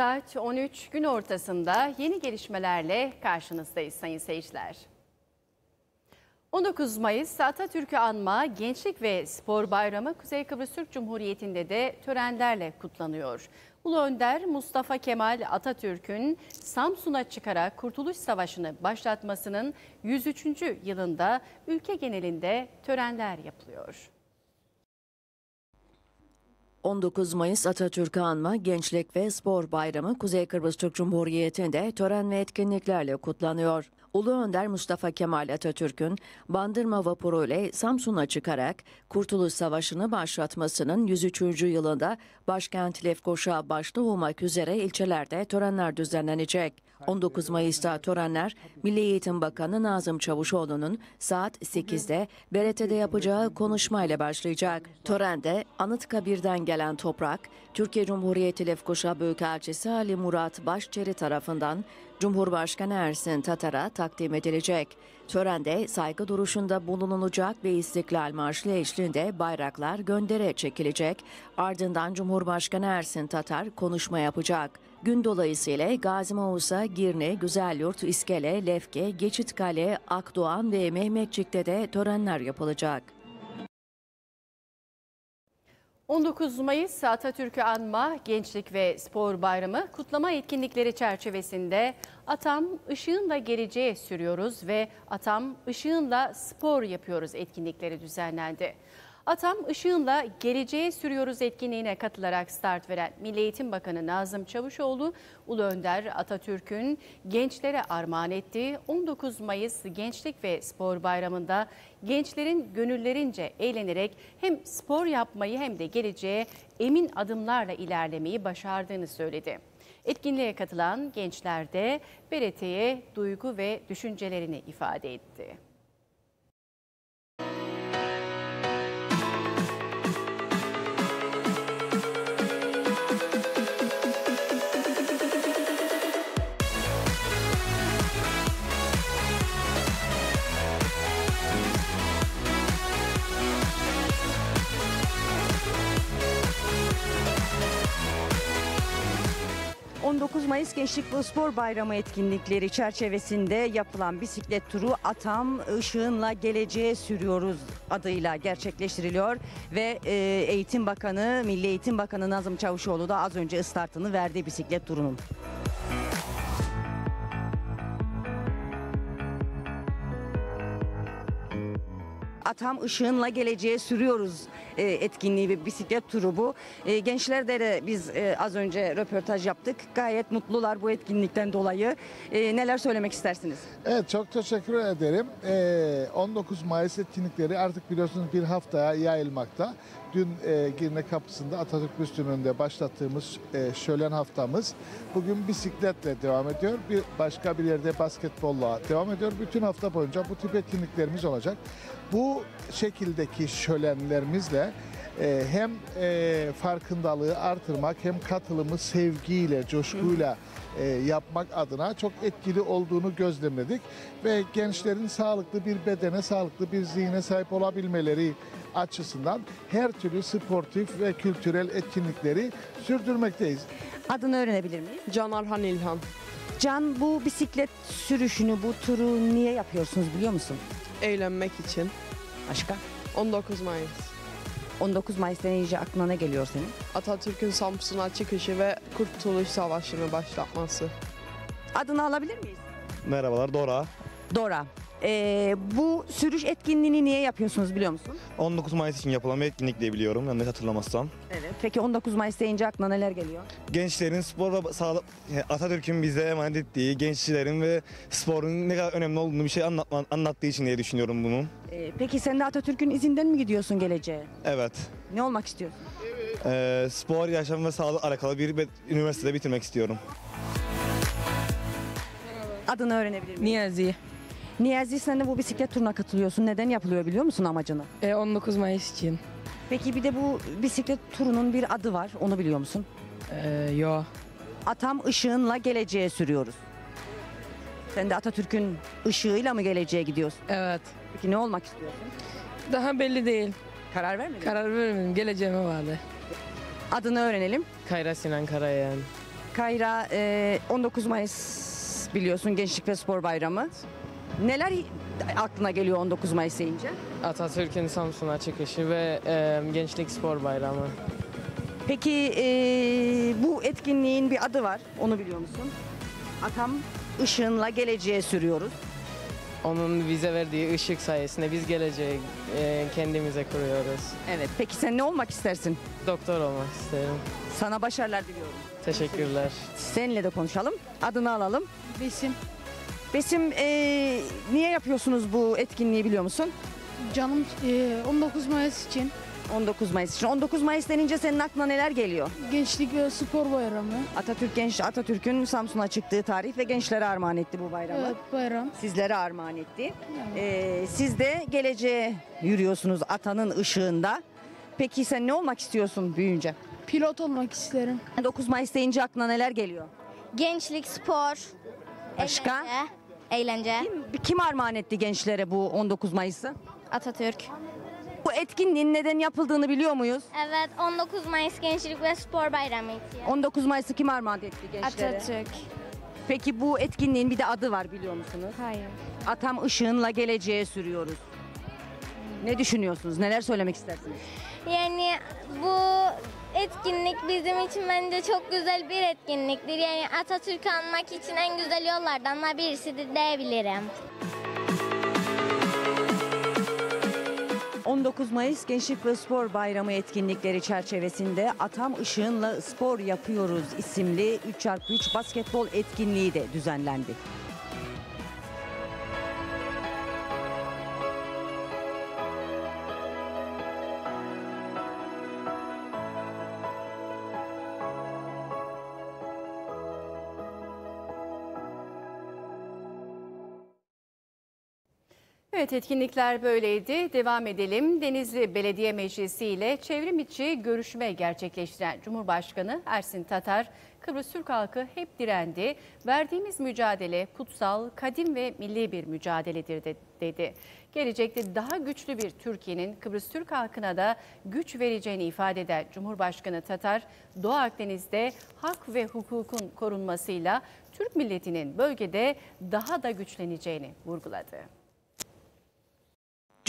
Saat 13 gün ortasında yeni gelişmelerle karşınızdayız sayın seyirciler. 19 Mayıs Atatürk'ü anma Gençlik ve Spor Bayramı Kuzey Kıbrıs Türk Cumhuriyeti'nde de törenlerle kutlanıyor. Ulu Önder Mustafa Kemal Atatürk'ün Samsun'a çıkarak Kurtuluş Savaşı'nı başlatmasının 103. yılında ülke genelinde törenler yapılıyor. 19 Mayıs Atatürk'ü anma Gençlik ve Spor Bayramı Kuzey Kıbrıs Türk Cumhuriyeti'nde tören ve etkinliklerle kutlanıyor. Ulu Önder Mustafa Kemal Atatürk'ün Bandırma vapuru ile Samsun'a çıkarak Kurtuluş Savaşı'nı başlatmasının 103. yılında başkent Lefkoşa başta olmak üzere ilçelerde törenler düzenlenecek. 19 Mayıs'ta törenler Milli Eğitim Bakanı Nazım Çavuşoğlu'nun saat 8'de BRT'de yapacağı konuşmayla başlayacak. Törende Anıtkabir'den gelen toprak, Türkiye Cumhuriyeti Lefkoşa Büyükelçisi Ali Murat Başçeri tarafından Cumhurbaşkanı Ersin Tatar'a takdim edilecek. Törende saygı duruşunda bulunulacak ve İstiklal Marşı eşliğinde bayraklar göndere çekilecek. Ardından Cumhurbaşkanı Ersin Tatar konuşma yapacak. Gün dolayısıyla Gazi Mausa, Girne, Güzelyurt, İskele, Lefke, Geçitkale, Akdoğan ve Mehmetçik'te de törenler yapılacak. 19 Mayıs Atatürk'ü anma Gençlik ve Spor Bayramı kutlama etkinlikleri çerçevesinde Atam Işığınla Geleceğe sürüyoruz ve Atam Işığınla Spor yapıyoruz etkinlikleri düzenlendi. Atam Işığın'la Geleceğe Sürüyoruz etkinliğine katılarak start veren Milli Eğitim Bakanı Nazım Çavuşoğlu, Ulu Önder Atatürk'ün gençlere armağan ettiği 19 Mayıs Gençlik ve Spor Bayramı'nda gençlerin gönüllerince eğlenerek hem spor yapmayı hem de geleceğe emin adımlarla ilerlemeyi başardığını söyledi. Etkinliğe katılan gençler de BRT'ye duygu ve düşüncelerini ifade etti. 19 Mayıs Gençlik ve Spor Bayramı etkinlikleri çerçevesinde yapılan bisiklet turu Atam Işığınla Geleceğe Sürüyoruz adıyla gerçekleştiriliyor ve e, Eğitim Bakanı, Milli Eğitim Bakanı Nazım Çavuşoğlu da az önce startını verdi bisiklet turunun. Atam ışığınla Geleceğe Sürüyoruz e, etkinliği ve bisiklet turu bu. E, gençlerde de biz e, az önce röportaj yaptık. Gayet mutlular bu etkinlikten dolayı. E, neler söylemek istersiniz? Evet çok teşekkür ederim. E, 19 Mayıs etkinlikleri artık biliyorsunuz bir haftaya yayılmakta. Dün e, Girne kapısında Atatürk Büstü'nün önünde başlattığımız e, şölen haftamız bugün bisikletle devam ediyor. Bir başka bir yerde basketbolla devam ediyor. Bütün hafta boyunca bu tip etkinliklerimiz olacak. Bu şekildeki şölenlerimizle e, hem e, farkındalığı artırmak hem katılımı sevgiyle, coşkuyla e, yapmak adına çok etkili olduğunu gözlemledik. Ve gençlerin sağlıklı bir bedene, sağlıklı bir zihne sahip olabilmeleri açısından her türlü sportif ve kültürel etkinlikleri sürdürmekteyiz. Adını öğrenebilir miyim? Can Arhan İlhan. Can bu bisiklet sürüşünü, bu turu niye yapıyorsunuz biliyor musun? Eğlenmek için. Başka? 19 Mayıs. 19 Mayıs denince aklına ne geliyor senin? Atatürk'ün Samsun'a çıkışı ve Kurtuluş Savaşı'nı başlatması. Adını alabilir miyiz? Merhabalar Dora. Dora. Ee, bu sürüş etkinliğini niye yapıyorsunuz biliyor musun? 19 Mayıs için yapılan bir etkinlik diye biliyorum yanlış hatırlamazsam. Evet. Peki 19 Mayıs deyince aklına neler geliyor? Gençlerin spor ve sağlık Atatürk'ün bize emanet ettiği gençlerin ve sporun ne kadar önemli olduğunu bir şey anlatma, anlattığı için diye düşünüyorum bunu. Ee, peki sen de Atatürk'ün izinden mi gidiyorsun geleceğe? Evet. Ne olmak istiyorsun? Ee, spor, yaşam ve sağlık alakalı bir üniversitede bitirmek istiyorum. Adını öğrenebilir miyim? Niyazi. Niyazi sen de bu bisiklet turuna katılıyorsun. Neden yapılıyor biliyor musun amacını? E, 19 Mayıs için. Peki bir de bu bisiklet turunun bir adı var. Onu biliyor musun? E, yo. Atam ışığınla geleceğe sürüyoruz. Sen de Atatürk'ün ışığıyla mı geleceğe gidiyorsun? Evet. Peki ne olmak istiyorsun? Daha belli değil. Karar vermedin Karar vermedim. Geleceğime bağlı. Adını öğrenelim. Kayra Sinan Karayan. Kayra e, 19 Mayıs biliyorsun Gençlik ve Spor Bayramı. Neler aklına geliyor 19 Mayıs deyince? Atatürk'ün Samsun'a çıkışı ve e, Gençlik Spor Bayramı. Peki e, bu etkinliğin bir adı var. Onu biliyor musun? Atam ışığınla geleceğe sürüyoruz. Onun bize verdiği ışık sayesinde biz geleceği e, kendimize kuruyoruz. Evet. Peki sen ne olmak istersin? Doktor olmak isterim. Sana başarılar diliyorum. Teşekkürler. Seninle de konuşalım. Adını alalım. Besim. Besim e, niye yapıyorsunuz bu etkinliği biliyor musun? Canım e, 19 Mayıs için 19 Mayıs için. 19 Mayıs denince senin aklına neler geliyor? Gençlik ve spor bayramı. Atatürk Genç Atatürk'ün Samsun'a çıktığı tarih ve gençlere armağan etti bu bayramı. Evet bayram. Sizlere armağan etti. Yani. Ee, siz de geleceğe yürüyorsunuz atanın ışığında. Peki sen ne olmak istiyorsun büyüyünce? Pilot olmak isterim. 9 Mayıs deyince aklına neler geliyor? Gençlik, spor, Başka? Eğlence eğlence. Kim, kim armağan etti gençlere bu 19 Mayıs'ı? Atatürk. Bu etkinliğin neden yapıldığını biliyor muyuz? Evet 19 Mayıs Gençlik ve Spor Bayramı için. 19 Mayıs'ı kim armağan etti gençlere? Atatürk. Peki bu etkinliğin bir de adı var biliyor musunuz? Hayır. Atam ışığınla geleceğe sürüyoruz. Ne düşünüyorsunuz? Neler söylemek istersiniz? Yani bu etkinlik bizim için bence çok güzel bir etkinliktir. Yani Atatürk'ü anmak için en güzel yollardan birisi de diyebilirim. 19 Mayıs Gençlik ve Spor Bayramı etkinlikleri çerçevesinde Atam Işığın'la Spor Yapıyoruz isimli 3x3 basketbol etkinliği de düzenlendi. Evet etkinlikler böyleydi. Devam edelim. Denizli Belediye Meclisi ile çevrim içi görüşme gerçekleştiren Cumhurbaşkanı Ersin Tatar, Kıbrıs Türk halkı hep direndi. Verdiğimiz mücadele kutsal, kadim ve milli bir mücadeledir dedi. Gelecekte daha güçlü bir Türkiye'nin Kıbrıs Türk halkına da güç vereceğini ifade eden Cumhurbaşkanı Tatar, Doğu Akdeniz'de hak ve hukukun korunmasıyla Türk milletinin bölgede daha da güçleneceğini vurguladı.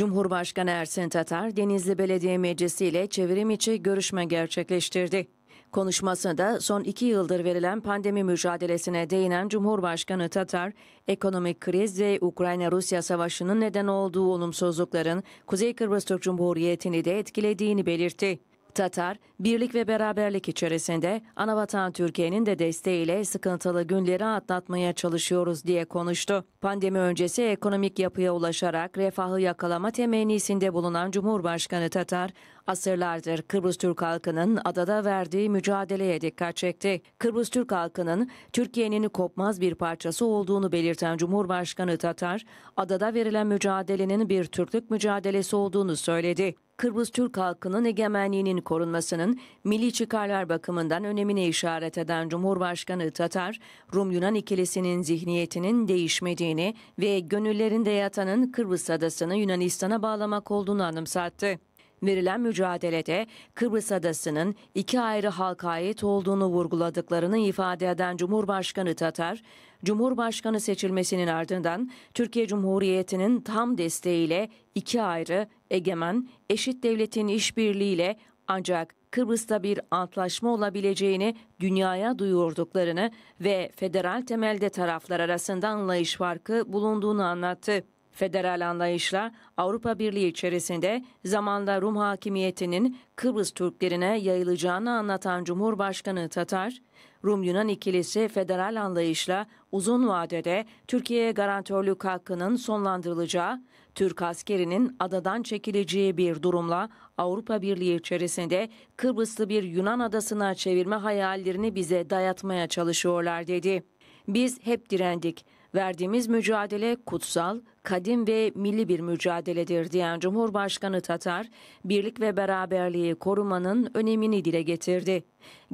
Cumhurbaşkanı Ersin Tatar, Denizli Belediye Meclisi ile çevrim içi görüşme gerçekleştirdi. Konuşmasında son iki yıldır verilen pandemi mücadelesine değinen Cumhurbaşkanı Tatar, ekonomik kriz ve Ukrayna-Rusya savaşının neden olduğu olumsuzlukların Kuzey Kıbrıs Türk Cumhuriyeti'ni de etkilediğini belirtti. Tatar, birlik ve beraberlik içerisinde anavatan Türkiye'nin de desteğiyle sıkıntılı günleri atlatmaya çalışıyoruz diye konuştu. Pandemi öncesi ekonomik yapıya ulaşarak refahı yakalama temennisinde bulunan Cumhurbaşkanı Tatar, asırlardır Kıbrıs Türk halkının adada verdiği mücadeleye dikkat çekti. Kıbrıs Türk halkının Türkiye'nin kopmaz bir parçası olduğunu belirten Cumhurbaşkanı Tatar, adada verilen mücadelenin bir Türklük mücadelesi olduğunu söyledi. Kıbrıs Türk halkının egemenliğinin korunmasının milli çıkarlar bakımından önemine işaret eden Cumhurbaşkanı Tatar, Rum-Yunan ikilisinin zihniyetinin değişmediğini ve gönüllerinde yatanın Kıbrıs adasını Yunanistan'a bağlamak olduğunu anımsattı verilen mücadelede Kıbrıs Adası'nın iki ayrı halka ait olduğunu vurguladıklarını ifade eden Cumhurbaşkanı Tatar, Cumhurbaşkanı seçilmesinin ardından Türkiye Cumhuriyeti'nin tam desteğiyle iki ayrı egemen eşit devletin işbirliğiyle ancak Kıbrıs'ta bir antlaşma olabileceğini dünyaya duyurduklarını ve federal temelde taraflar arasında anlayış farkı bulunduğunu anlattı. Federal anlayışla Avrupa Birliği içerisinde zamanda Rum hakimiyetinin Kıbrıs Türklerine yayılacağını anlatan Cumhurbaşkanı Tatar, Rum-Yunan ikilisi federal anlayışla uzun vadede Türkiye'ye garantörlük hakkının sonlandırılacağı, Türk askerinin adadan çekileceği bir durumla Avrupa Birliği içerisinde Kıbrıslı bir Yunan adasına çevirme hayallerini bize dayatmaya çalışıyorlar dedi. Biz hep direndik. Verdiğimiz mücadele kutsal, kadim ve milli bir mücadeledir diyen Cumhurbaşkanı Tatar, birlik ve beraberliği korumanın önemini dile getirdi.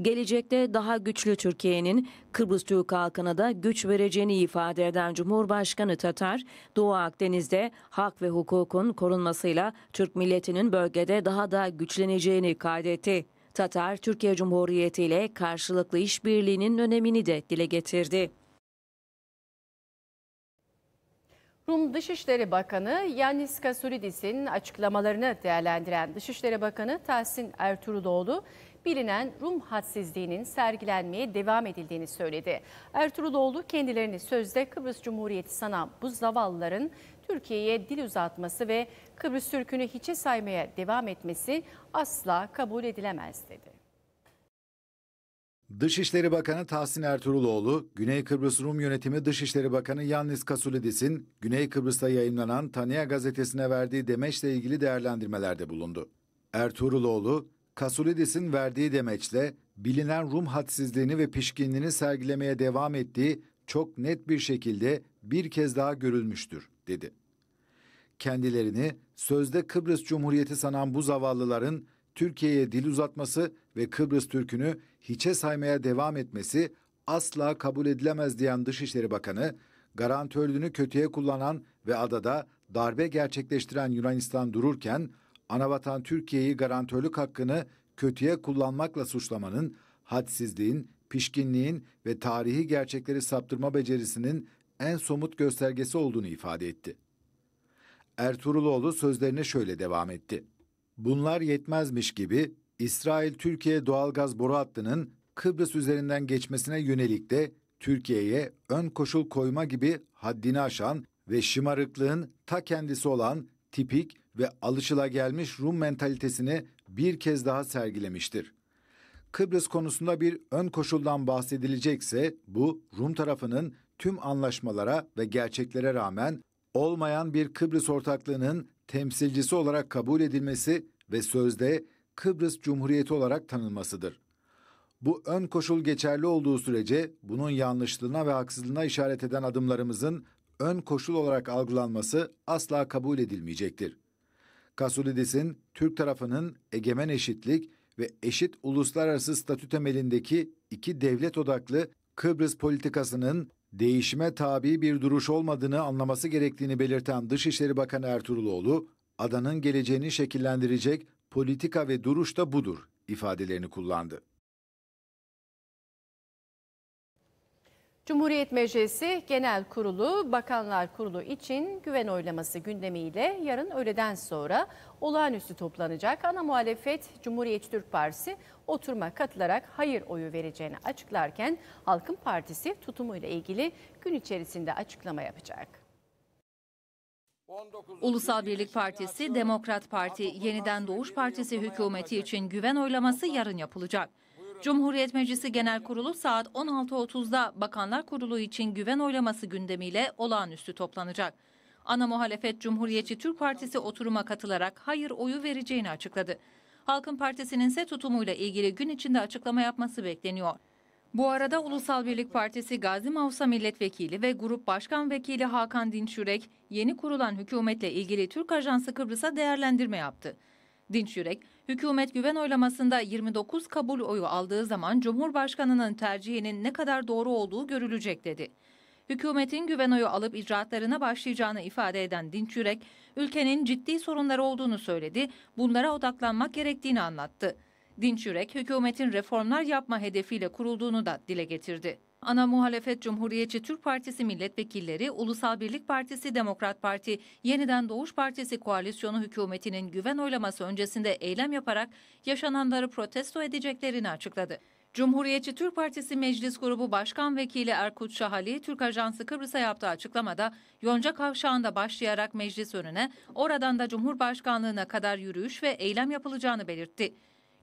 Gelecekte daha güçlü Türkiye'nin Kıbrıs Türk halkına da güç vereceğini ifade eden Cumhurbaşkanı Tatar, Doğu Akdeniz'de hak ve hukukun korunmasıyla Türk milletinin bölgede daha da güçleneceğini kaydetti. Tatar, Türkiye Cumhuriyeti ile karşılıklı işbirliğinin önemini de dile getirdi. Rum Dışişleri Bakanı Yannis Kasulidis'in açıklamalarını değerlendiren Dışişleri Bakanı Tahsin Ertuğruloğlu, bilinen Rum hadsizliğinin sergilenmeye devam edildiğini söyledi. Ertuğruloğlu kendilerini sözde Kıbrıs Cumhuriyeti sanan bu zavallıların Türkiye'ye dil uzatması ve Kıbrıs Türk'ünü hiçe saymaya devam etmesi asla kabul edilemez dedi. Dışişleri Bakanı Tahsin Ertuğruloğlu, Güney Kıbrıs Rum Yönetimi Dışişleri Bakanı Yannis Kasulidis'in Güney Kıbrıs'ta yayınlanan Tania gazetesine verdiği demeçle ilgili değerlendirmelerde bulundu. Ertuğruloğlu, Kasulidis'in verdiği demeçle bilinen Rum hadsizliğini ve pişkinliğini sergilemeye devam ettiği çok net bir şekilde bir kez daha görülmüştür, dedi. Kendilerini sözde Kıbrıs Cumhuriyeti sanan bu zavallıların Türkiye'ye dil uzatması ve Kıbrıs Türk'ünü hiçe saymaya devam etmesi asla kabul edilemez diyen Dışişleri Bakanı, garantörlüğünü kötüye kullanan ve adada darbe gerçekleştiren Yunanistan dururken, anavatan Türkiye'yi garantörlük hakkını kötüye kullanmakla suçlamanın, hadsizliğin, pişkinliğin ve tarihi gerçekleri saptırma becerisinin en somut göstergesi olduğunu ifade etti. Ertuğruloğlu sözlerine şöyle devam etti. Bunlar yetmezmiş gibi İsrail-Türkiye doğalgaz boru hattının Kıbrıs üzerinden geçmesine yönelik de Türkiye'ye ön koşul koyma gibi haddini aşan ve şımarıklığın ta kendisi olan tipik ve alışılagelmiş Rum mentalitesini bir kez daha sergilemiştir. Kıbrıs konusunda bir ön koşuldan bahsedilecekse bu Rum tarafının tüm anlaşmalara ve gerçeklere rağmen olmayan bir Kıbrıs ortaklığının temsilcisi olarak kabul edilmesi ve sözde Kıbrıs Cumhuriyeti olarak tanınmasıdır. Bu ön koşul geçerli olduğu sürece bunun yanlışlığına ve haksızlığına işaret eden adımlarımızın ön koşul olarak algılanması asla kabul edilmeyecektir. Kasulidis'in Türk tarafının egemen eşitlik ve eşit uluslararası statü temelindeki iki devlet odaklı Kıbrıs politikasının değişime tabi bir duruş olmadığını anlaması gerektiğini belirten Dışişleri Bakanı Ertuğruloğlu, adanın geleceğini şekillendirecek politika ve duruş da budur ifadelerini kullandı. Cumhuriyet Meclisi Genel Kurulu Bakanlar Kurulu için güven oylaması gündemiyle yarın öğleden sonra olağanüstü toplanacak. Ana muhalefet Cumhuriyet Türk Partisi oturuma katılarak hayır oyu vereceğini açıklarken Halkın Partisi tutumuyla ilgili gün içerisinde açıklama yapacak. Ulusal Birlik Partisi, Demokrat Parti, Yeniden Doğuş Partisi hükümeti için güven oylaması yarın yapılacak. Cumhuriyet Meclisi Genel Kurulu saat 16.30'da Bakanlar Kurulu için güven oylaması gündemiyle olağanüstü toplanacak. Ana muhalefet Cumhuriyetçi Türk Partisi oturuma katılarak hayır oyu vereceğini açıkladı. Halkın Partisi'nin ise tutumuyla ilgili gün içinde açıklama yapması bekleniyor. Bu arada Ulusal Birlik Partisi Gazi Mausa Milletvekili ve Grup Başkan Vekili Hakan Dinçürek, yeni kurulan hükümetle ilgili Türk Ajansı Kıbrıs'a değerlendirme yaptı. Dinçürek, hükümet güven oylamasında 29 kabul oyu aldığı zaman Cumhurbaşkanı'nın tercihinin ne kadar doğru olduğu görülecek dedi. Hükümetin güven oyu alıp icraatlarına başlayacağını ifade eden Dinçürek, ülkenin ciddi sorunları olduğunu söyledi, bunlara odaklanmak gerektiğini anlattı. Dinç Yürek hükümetin reformlar yapma hedefiyle kurulduğunu da dile getirdi. Ana muhalefet Cumhuriyetçi Türk Partisi milletvekilleri, Ulusal Birlik Partisi Demokrat Parti, Yeniden Doğuş Partisi koalisyonu hükümetinin güven oylaması öncesinde eylem yaparak yaşananları protesto edeceklerini açıkladı. Cumhuriyetçi Türk Partisi Meclis Grubu Başkan Vekili Erkut Şahali, Türk Ajansı Kıbrıs'a yaptığı açıklamada Yonca Kavşağı'nda başlayarak meclis önüne, oradan da Cumhurbaşkanlığına kadar yürüyüş ve eylem yapılacağını belirtti.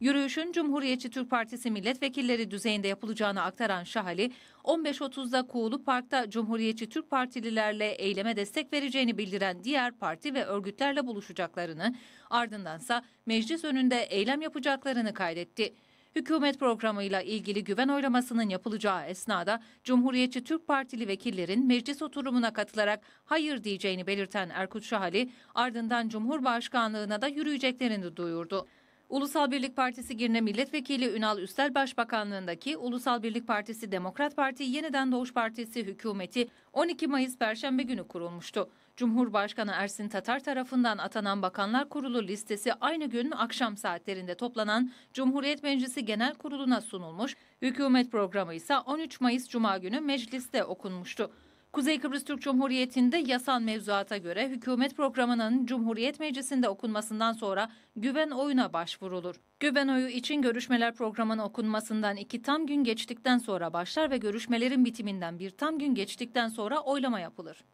Yürüyüşün Cumhuriyetçi Türk Partisi milletvekilleri düzeyinde yapılacağını aktaran Şahali, 15.30'da Kuğulu Park'ta Cumhuriyetçi Türk Partililerle eyleme destek vereceğini bildiren diğer parti ve örgütlerle buluşacaklarını, ardındansa meclis önünde eylem yapacaklarını kaydetti. Hükümet programıyla ilgili güven oylamasının yapılacağı esnada Cumhuriyetçi Türk Partili vekillerin meclis oturumuna katılarak hayır diyeceğini belirten Erkut Şahali ardından Cumhurbaşkanlığına da yürüyeceklerini duyurdu. Ulusal Birlik Partisi Girne Milletvekili Ünal Üstel Başbakanlığındaki Ulusal Birlik Partisi Demokrat Parti Yeniden Doğuş Partisi hükümeti 12 Mayıs Perşembe günü kurulmuştu. Cumhurbaşkanı Ersin Tatar tarafından atanan Bakanlar Kurulu listesi aynı gün akşam saatlerinde toplanan Cumhuriyet Meclisi Genel Kurulu'na sunulmuş, hükümet programı ise 13 Mayıs Cuma günü mecliste okunmuştu. Kuzey Kıbrıs Türk Cumhuriyeti'nde yasal mevzuata göre hükümet programının Cumhuriyet Meclisi'nde okunmasından sonra güven oyuna başvurulur. Güven oyu için görüşmeler programının okunmasından iki tam gün geçtikten sonra başlar ve görüşmelerin bitiminden bir tam gün geçtikten sonra oylama yapılır.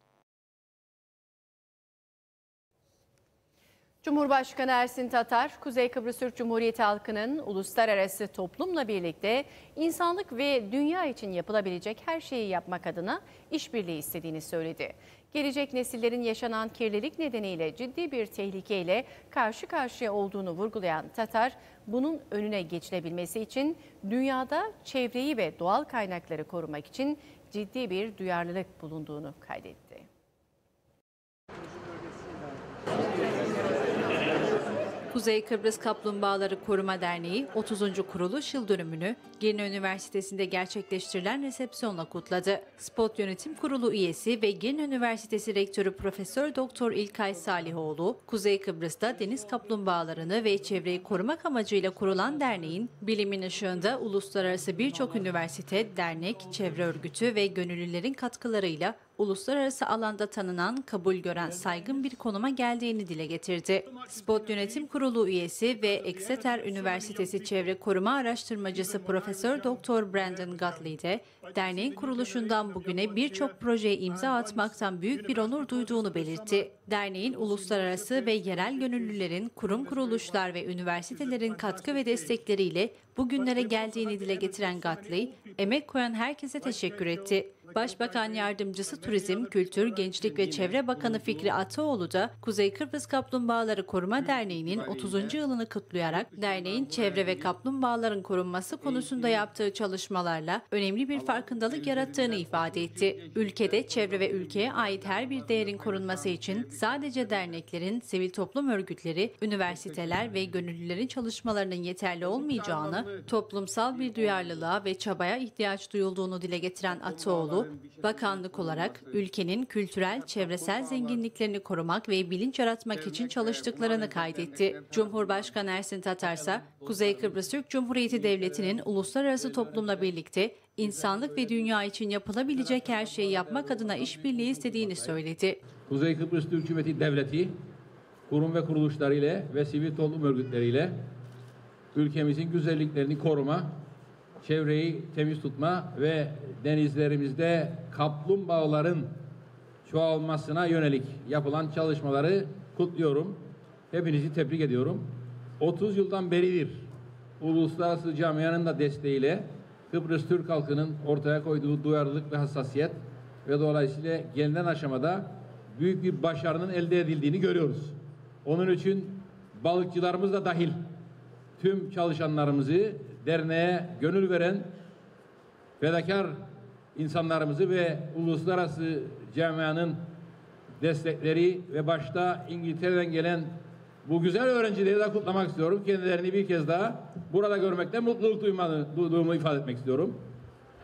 Cumhurbaşkanı Ersin Tatar, Kuzey Kıbrıs Türk Cumhuriyeti halkının uluslararası toplumla birlikte insanlık ve dünya için yapılabilecek her şeyi yapmak adına işbirliği istediğini söyledi. Gelecek nesillerin yaşanan kirlilik nedeniyle ciddi bir tehlikeyle karşı karşıya olduğunu vurgulayan Tatar, bunun önüne geçilebilmesi için dünyada çevreyi ve doğal kaynakları korumak için ciddi bir duyarlılık bulunduğunu kaydetti. Kuzey Kıbrıs Kaplumbağaları Koruma Derneği 30. kuruluş yıl dönümünü Girne Üniversitesi'nde gerçekleştirilen resepsiyonla kutladı. Spot Yönetim Kurulu üyesi ve Girne Üniversitesi Rektörü Profesör Doktor İlkay Salihoğlu, Kuzey Kıbrıs'ta deniz kaplumbağalarını ve çevreyi korumak amacıyla kurulan derneğin bilimin ışığında uluslararası birçok üniversite, dernek, çevre örgütü ve gönüllülerin katkılarıyla uluslararası alanda tanınan, kabul gören saygın bir konuma geldiğini dile getirdi. Spot Yönetim Kurulu üyesi ve Exeter Üniversitesi Çevre Koruma Araştırmacısı Profesör Doktor Brandon Gottlieb de derneğin kuruluşundan bugüne birçok projeye imza atmaktan büyük bir onur duyduğunu belirtti. Derneğin uluslararası ve yerel gönüllülerin, kurum kuruluşlar ve üniversitelerin katkı ve destekleriyle bugünlere geldiğini dile getiren Gottlieb, emek koyan herkese teşekkür etti. Başbakan Yardımcısı Turizm, Kültür, Gençlik ve Çevre Bakanı Fikri Ataoğlu da Kuzey Kıbrıs Kaplumbağaları Koruma Derneği'nin 30. yılını kutlayarak derneğin çevre ve kaplumbağaların korunması konusunda yaptığı çalışmalarla önemli bir farkındalık yarattığını ifade etti. Ülkede çevre ve ülkeye ait her bir değerin korunması için sadece derneklerin, sivil toplum örgütleri, üniversiteler ve gönüllülerin çalışmalarının yeterli olmayacağını, toplumsal bir duyarlılığa ve çabaya ihtiyaç duyulduğunu dile getiren Ataoğlu, kurulu, bakanlık olarak ülkenin kültürel, çevresel zenginliklerini korumak ve bilinç yaratmak için çalıştıklarını kaydetti. Cumhurbaşkanı Ersin Tatarsa, Kuzey Kıbrıs Türk Cumhuriyeti Devleti'nin uluslararası toplumla birlikte insanlık ve dünya için yapılabilecek her şeyi yapmak adına işbirliği istediğini söyledi. Kuzey Kıbrıs Türk Cumhuriyeti Devleti, kurum ve kuruluşlarıyla ve sivil toplum örgütleriyle ülkemizin güzelliklerini koruma, çevreyi temiz tutma ve denizlerimizde kaplumbağaların çoğalmasına yönelik yapılan çalışmaları kutluyorum. Hepinizi tebrik ediyorum. 30 yıldan beridir uluslararası camianın da desteğiyle Kıbrıs Türk halkının ortaya koyduğu duyarlılık ve hassasiyet ve dolayısıyla gelinen aşamada büyük bir başarının elde edildiğini görüyoruz. Onun için balıkçılarımız da dahil tüm çalışanlarımızı derneğe gönül veren fedakar insanlarımızı ve uluslararası camianın destekleri ve başta İngiltere'den gelen bu güzel öğrencileri de kutlamak istiyorum. Kendilerini bir kez daha burada görmekte mutluluk duymanı, duyduğumu ifade etmek istiyorum.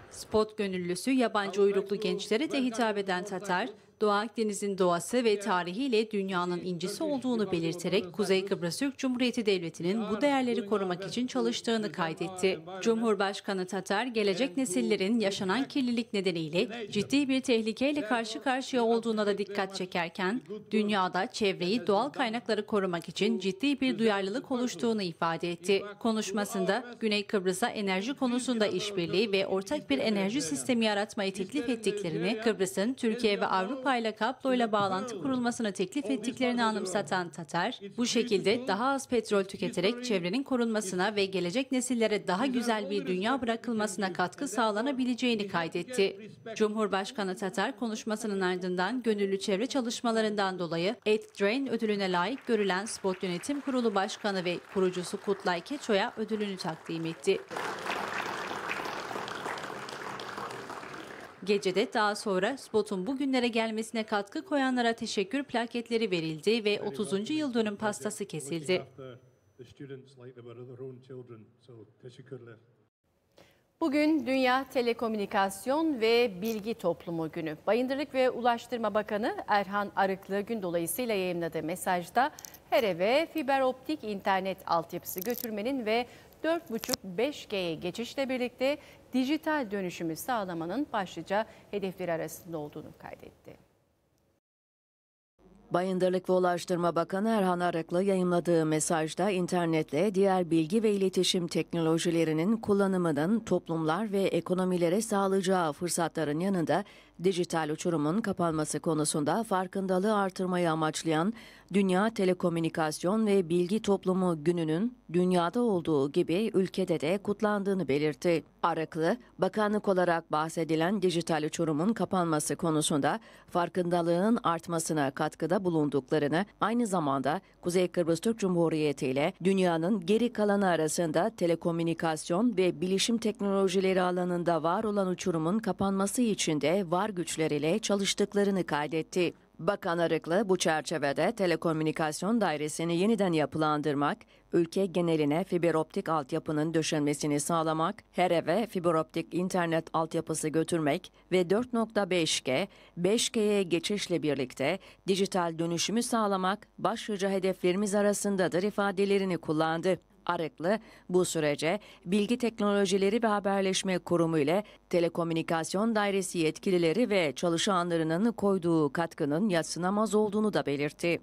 Spot gönüllüsü yabancı uyruklu gençlere de hitap eden Tatar, Doğu Akdeniz'in doğası ve tarihiyle dünyanın incisi olduğunu belirterek Kuzey Kıbrıs Türk Cumhuriyeti Devleti'nin bu değerleri korumak için çalıştığını kaydetti. Cumhurbaşkanı Tatar, gelecek nesillerin yaşanan kirlilik nedeniyle ciddi bir tehlikeyle karşı karşıya olduğuna da dikkat çekerken, dünyada çevreyi doğal kaynakları korumak için ciddi bir duyarlılık oluştuğunu ifade etti. Konuşmasında Güney Kıbrıs'a enerji konusunda işbirliği ve ortak bir enerji sistemi yaratmayı teklif ettiklerini, Kıbrıs'ın Türkiye ve Avrupa Avrupa kabloyla bağlantı kurulmasını teklif ettiklerini anımsatan Tatar, bu şekilde daha az petrol tüketerek çevrenin korunmasına ve gelecek nesillere daha güzel bir dünya bırakılmasına katkı sağlanabileceğini kaydetti. Cumhurbaşkanı Tatar konuşmasının ardından gönüllü çevre çalışmalarından dolayı Ed Drain ödülüne layık görülen Spot Yönetim Kurulu Başkanı ve kurucusu Kutlay Keço'ya ödülünü takdim etti. Gecede daha sonra spotun bugünlere gelmesine katkı koyanlara teşekkür plaketleri verildi ve 30. yıl dönüm pastası kesildi. Bugün Dünya Telekomünikasyon ve Bilgi Toplumu Günü. Bayındırlık ve Ulaştırma Bakanı Erhan Arıklı gün dolayısıyla yayınladığı mesajda her eve fiber optik internet altyapısı götürmenin ve 4.5-5G'ye geçişle birlikte dijital dönüşümü sağlamanın başlıca hedefleri arasında olduğunu kaydetti. Bayındırlık ve Ulaştırma Bakanı Erhan Arıklı yayınladığı mesajda internetle diğer bilgi ve iletişim teknolojilerinin kullanımının toplumlar ve ekonomilere sağlayacağı fırsatların yanında dijital uçurumun kapanması konusunda farkındalığı artırmayı amaçlayan Dünya Telekomünikasyon ve Bilgi Toplumu Günü'nün dünyada olduğu gibi ülkede de kutlandığını belirtti. Araklı, bakanlık olarak bahsedilen dijital uçurumun kapanması konusunda farkındalığın artmasına katkıda bulunduklarını, aynı zamanda Kuzey Kıbrıs Türk Cumhuriyeti ile dünyanın geri kalanı arasında telekomünikasyon ve bilişim teknolojileri alanında var olan uçurumun kapanması için de var var güçleriyle çalıştıklarını kaydetti. Bakan Arıklı bu çerçevede telekomünikasyon dairesini yeniden yapılandırmak, ülke geneline fiber optik altyapının döşenmesini sağlamak, her eve fiber optik internet altyapısı götürmek ve 4.5G, 5G'ye geçişle birlikte dijital dönüşümü sağlamak başlıca hedeflerimiz arasındadır ifadelerini kullandı. Arıklı bu sürece Bilgi Teknolojileri ve Haberleşme Kurumu ile Telekomünikasyon Dairesi yetkilileri ve çalışanlarının koyduğu katkının yatsınamaz olduğunu da belirtti.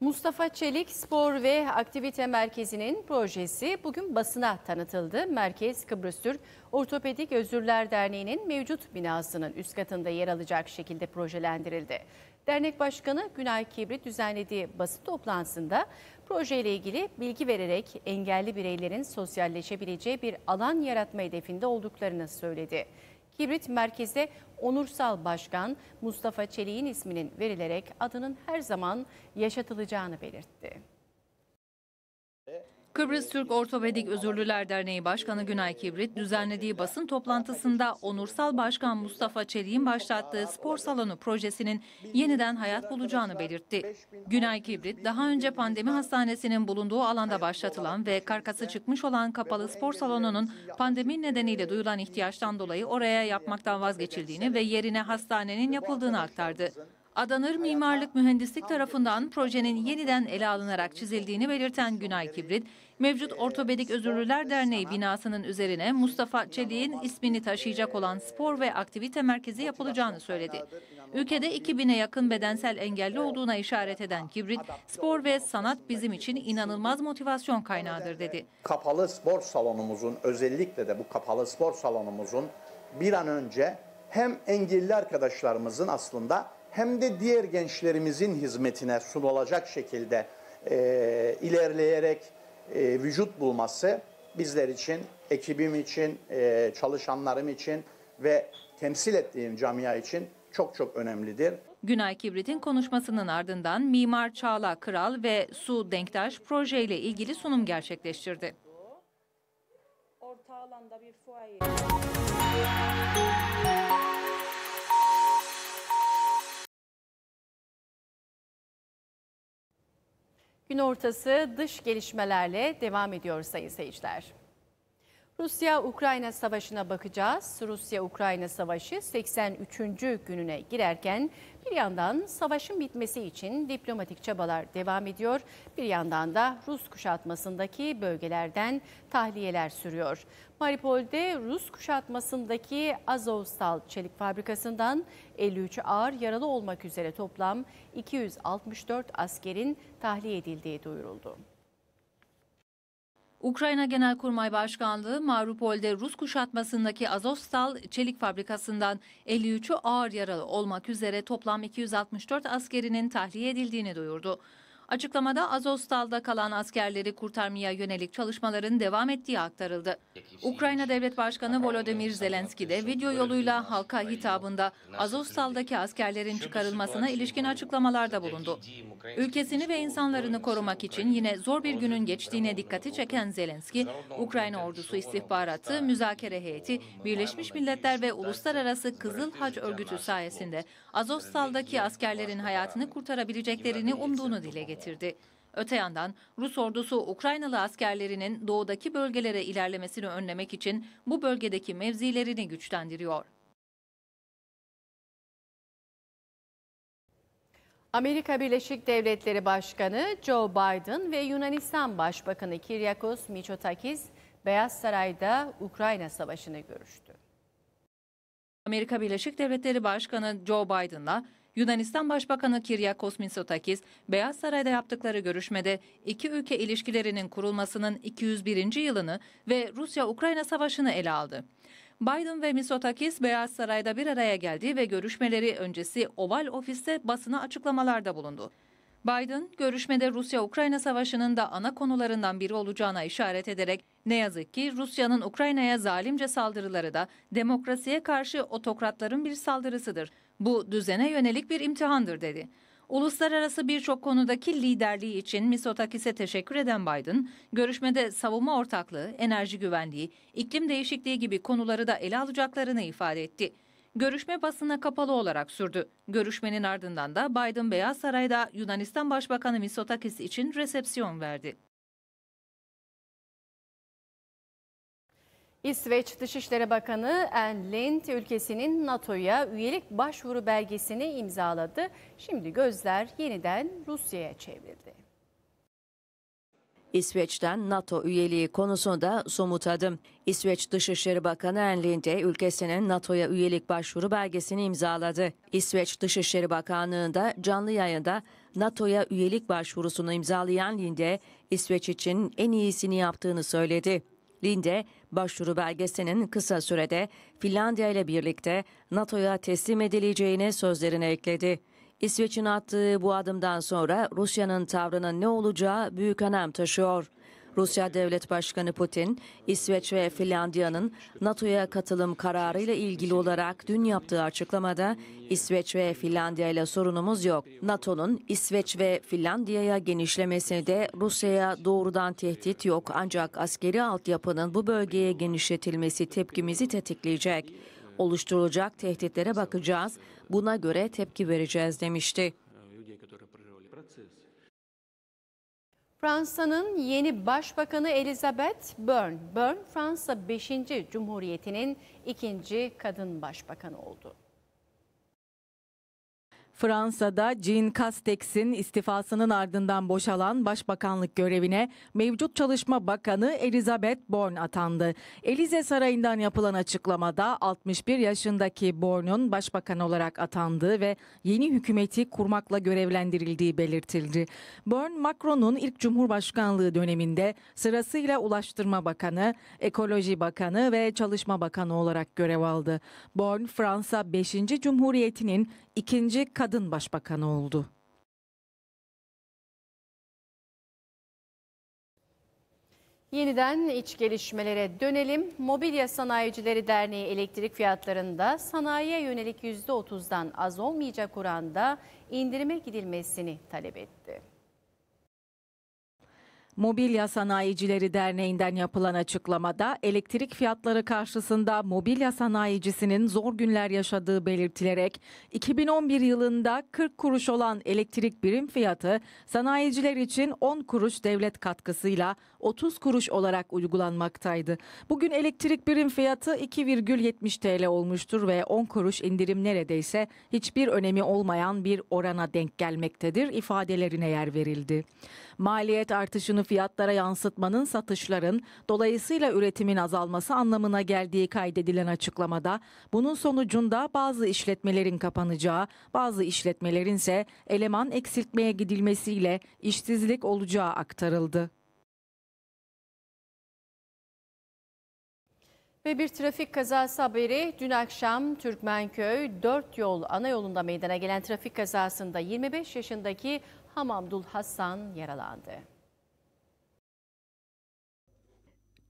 Mustafa Çelik Spor ve Aktivite Merkezi'nin projesi bugün basına tanıtıldı. Merkez Kıbrıs Türk Ortopedik Özürler Derneği'nin mevcut binasının üst katında yer alacak şekilde projelendirildi. Dernek Başkanı Günay Kibrit düzenlediği basın toplantısında projeyle ilgili bilgi vererek engelli bireylerin sosyalleşebileceği bir alan yaratma hedefinde olduklarını söyledi. Kibrit merkezde onursal başkan Mustafa Çelik'in isminin verilerek adının her zaman yaşatılacağını belirtti. Kıbrıs Türk Ortopedik Özürlüler Derneği Başkanı Günay Kibrit düzenlediği basın toplantısında Onursal Başkan Mustafa Çelik'in başlattığı spor salonu projesinin yeniden hayat bulacağını belirtti. Günay Kibrit daha önce pandemi hastanesinin bulunduğu alanda başlatılan ve karkası çıkmış olan kapalı spor salonunun pandemi nedeniyle duyulan ihtiyaçtan dolayı oraya yapmaktan vazgeçildiğini ve yerine hastanenin yapıldığını aktardı. Adanır Mimarlık Mühendislik tarafından projenin yeniden ele alınarak çizildiğini belirten Günay Kibrit, mevcut Ortopedik Özürlüler Derneği binasının üzerine Mustafa Çelik'in ismini taşıyacak olan spor ve aktivite merkezi yapılacağını söyledi. Ülkede 2000'e yakın bedensel engelli olduğuna işaret eden Kibrit, spor ve sanat bizim için inanılmaz motivasyon kaynağıdır dedi. Kapalı spor salonumuzun özellikle de bu kapalı spor salonumuzun bir an önce hem engelli arkadaşlarımızın aslında hem de diğer gençlerimizin hizmetine sunulacak şekilde e, ilerleyerek e, vücut bulması bizler için, ekibim için, e, çalışanlarım için ve temsil ettiğim camia için çok çok önemlidir. Günay Kibrit'in konuşmasının ardından Mimar Çağla Kral ve Su Denktaş projeyle ilgili sunum gerçekleştirdi. Orta alanda bir fuaye. Gün ortası dış gelişmelerle devam ediyor sayın seyirciler. Rusya-Ukrayna savaşına bakacağız. Rusya-Ukrayna savaşı 83. gününe girerken bir yandan savaşın bitmesi için diplomatik çabalar devam ediyor. Bir yandan da Rus kuşatmasındaki bölgelerden tahliyeler sürüyor. Maripol'de Rus kuşatmasındaki Azovstal çelik fabrikasından 53 ağır yaralı olmak üzere toplam 264 askerin tahliye edildiği duyuruldu. Ukrayna Genelkurmay Başkanlığı Marupol'de Rus kuşatmasındaki Azovstal çelik fabrikasından 53'ü ağır yaralı olmak üzere toplam 264 askerinin tahliye edildiğini duyurdu. Açıklamada Azovstal'da kalan askerleri kurtarmaya yönelik çalışmaların devam ettiği aktarıldı. Ukrayna Devlet Başkanı Volodymyr Zelenski de video yoluyla halka hitabında Azovstal'daki askerlerin çıkarılmasına ilişkin açıklamalarda bulundu. Ülkesini ve insanlarını korumak için yine zor bir günün geçtiğine dikkati çeken Zelenski, Ukrayna ordusu istihbaratı, müzakere heyeti, Birleşmiş Milletler ve Uluslararası Kızıl Haç Örgütü sayesinde Azovstal'daki askerlerin hayatını kurtarabileceklerini umduğunu dile getirdi. Öte yandan Rus ordusu Ukraynalı askerlerinin doğudaki bölgelere ilerlemesini önlemek için bu bölgedeki mevzilerini güçlendiriyor. Amerika Birleşik Devletleri Başkanı Joe Biden ve Yunanistan Başbakanı Kyriakos Mitsotakis Beyaz Saray'da Ukrayna Savaşı'nı görüştü. Amerika Birleşik Devletleri Başkanı Joe Biden'la Yunanistan Başbakanı Kiryakos Mitsotakis, Beyaz Saray'da yaptıkları görüşmede iki ülke ilişkilerinin kurulmasının 201. yılını ve Rusya-Ukrayna savaşını ele aldı. Biden ve Mitsotakis Beyaz Saray'da bir araya geldi ve görüşmeleri öncesi Oval Ofis'te basına açıklamalarda bulundu. Biden görüşmede Rusya-Ukrayna savaşının da ana konularından biri olacağına işaret ederek ne yazık ki Rusya'nın Ukrayna'ya zalimce saldırıları da demokrasiye karşı otokratların bir saldırısıdır. Bu düzene yönelik bir imtihandır dedi. Uluslararası birçok konudaki liderliği için Misotakis'e teşekkür eden Biden, görüşmede savunma ortaklığı, enerji güvenliği, iklim değişikliği gibi konuları da ele alacaklarını ifade etti. Görüşme basına kapalı olarak sürdü. Görüşmenin ardından da Biden Beyaz Saray'da Yunanistan Başbakanı Mitsotakis için resepsiyon verdi. İsveç Dışişleri Bakanı Ann Lind ülkesinin NATO'ya üyelik başvuru belgesini imzaladı. Şimdi gözler yeniden Rusya'ya çevrildi. İsveç'ten NATO üyeliği konusunda somut adım. İsveç Dışişleri Bakanı Enlinde ülkesinin NATO'ya üyelik başvuru belgesini imzaladı. İsveç Dışişleri Bakanlığı'nda canlı yayında NATO'ya üyelik başvurusunu imzalayan Linde, İsveç için en iyisini yaptığını söyledi. Linde, başvuru belgesinin kısa sürede Finlandiya ile birlikte NATO'ya teslim edileceğine sözlerine ekledi. İsveç'in attığı bu adımdan sonra Rusya'nın tavrının ne olacağı büyük önem taşıyor. Rusya Devlet Başkanı Putin, İsveç ve Finlandiya'nın NATO'ya katılım kararıyla ilgili olarak dün yaptığı açıklamada İsveç ve Finlandiya ile sorunumuz yok. NATO'nun İsveç ve Finlandiya'ya genişlemesi de Rusya'ya doğrudan tehdit yok ancak askeri altyapının bu bölgeye genişletilmesi tepkimizi tetikleyecek. Oluşturulacak tehditlere bakacağız, buna göre tepki vereceğiz demişti. Fransa'nın yeni başbakanı Elizabeth Byrne, Byrne Fransa 5. Cumhuriyeti'nin ikinci kadın başbakanı oldu. Fransa'da Jean Castex'in istifasının ardından boşalan başbakanlık görevine mevcut Çalışma Bakanı Elizabeth Born atandı. Elize Sarayı'ndan yapılan açıklamada 61 yaşındaki Born'un başbakan olarak atandığı ve yeni hükümeti kurmakla görevlendirildiği belirtildi. Born, Macron'un ilk Cumhurbaşkanlığı döneminde sırasıyla Ulaştırma Bakanı, Ekoloji Bakanı ve Çalışma Bakanı olarak görev aldı. Born, Fransa 5. Cumhuriyeti'nin ikinci kadar kadın başbakanı oldu. Yeniden iç gelişmelere dönelim. Mobilya Sanayicileri Derneği elektrik fiyatlarında sanayiye yönelik %30'dan az olmayacak oranda indirime gidilmesini talep etti. Mobilya Sanayicileri Derneği'nden yapılan açıklamada elektrik fiyatları karşısında mobilya sanayicisinin zor günler yaşadığı belirtilerek 2011 yılında 40 kuruş olan elektrik birim fiyatı sanayiciler için 10 kuruş devlet katkısıyla 30 kuruş olarak uygulanmaktaydı. Bugün elektrik birim fiyatı 2,70 TL olmuştur ve 10 kuruş indirim neredeyse hiçbir önemi olmayan bir orana denk gelmektedir ifadelerine yer verildi. Maliyet artışını fiyatlara yansıtmanın satışların dolayısıyla üretimin azalması anlamına geldiği kaydedilen açıklamada bunun sonucunda bazı işletmelerin kapanacağı, bazı işletmelerin ise eleman eksiltmeye gidilmesiyle işsizlik olacağı aktarıldı. Ve bir trafik kazası haberi dün akşam Türkmenköy 4 yol ana yolunda meydana gelen trafik kazasında 25 yaşındaki Hamamdul Hasan yaralandı.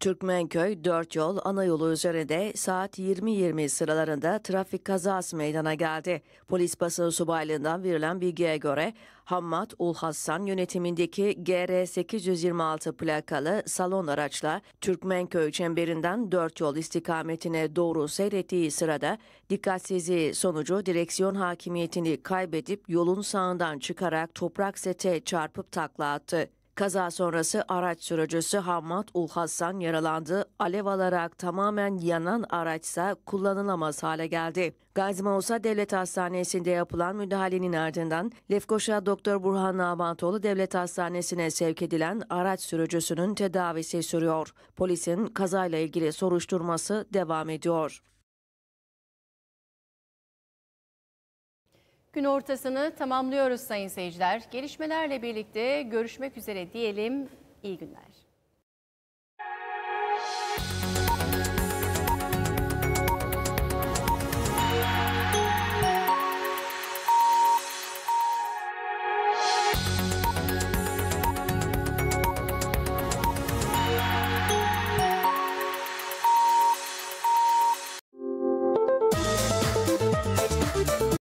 Türkmenköy 4 yol ana yolu üzerinde saat 20.20 sıralarında trafik kazası meydana geldi. Polis basın subaylığından verilen bilgiye göre Hammat Ul Hassan yönetimindeki GR 826 plakalı salon araçla Türkmenköy çemberinden 4 yol istikametine doğru seyrettiği sırada dikkatsizliği sonucu direksiyon hakimiyetini kaybedip yolun sağından çıkarak toprak sete çarpıp takla attı. Kaza sonrası araç sürücüsü Hamad Ulhassan yaralandı. Alev alarak tamamen yanan araçsa kullanılamaz hale geldi. Gazi Devlet Hastanesi'nde yapılan müdahalenin ardından Lefkoşa Doktor Burhan Namantoğlu Devlet Hastanesi'ne sevk edilen araç sürücüsünün tedavisi sürüyor. Polisin kazayla ilgili soruşturması devam ediyor. Gün ortasını tamamlıyoruz sayın seyirciler. Gelişmelerle birlikte görüşmek üzere diyelim. İyi günler.